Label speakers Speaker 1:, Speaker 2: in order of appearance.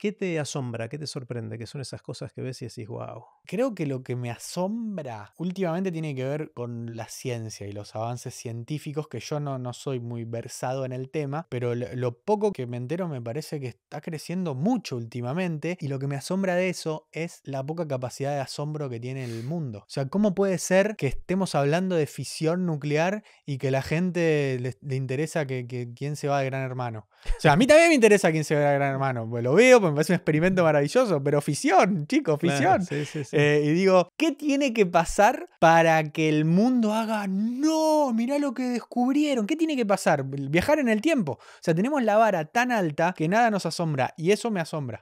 Speaker 1: ¿Qué te asombra? ¿Qué te sorprende? ¿Qué son esas cosas que ves y decís, wow? Creo que lo que me asombra últimamente tiene que ver con la ciencia y los avances científicos, que yo no, no soy muy versado en el tema, pero lo, poco que me entero me parece que está creciendo mucho últimamente y lo que me asombra de eso es la poca capacidad de asombro que tiene el mundo. O sea, ¿cómo puede ser que estemos hablando de fisión nuclear y que la gente le, interesa que, quién se va de gran hermano? O sea, a mí también me interesa quién se va de gran hermano, pues lo veo, me parece un experimento maravilloso, pero ficción, chicos, fisión. Eh, y digo, ¿qué tiene que pasar para que el mundo haga, no, mirá lo que descubrieron? ¿Qué tiene que pasar? Viajar en el tiempo. O sea, tenemos la vara tan alta que nada nos asombra y eso me asombra.